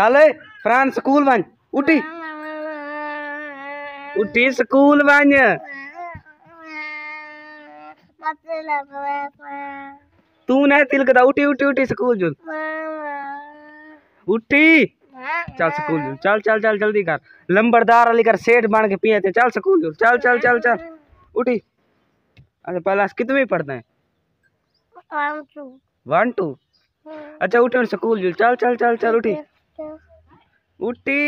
चल France school बन उठी उठी स्कूल बन तू नहीं तिलक दा उठी उठी उठी स्कूल जुल उठी चल स्कूल जुल चल चल चल जल्दी कर लंबरदार वाली कर सेठ बन के पिए थे चल स्कूल जुल चल चल चल चल उठी अच्छा पहला कितने पढ़ते हैं वन टू अच्छा उठे स्कूल जुल चल चल चल चल उठी उठी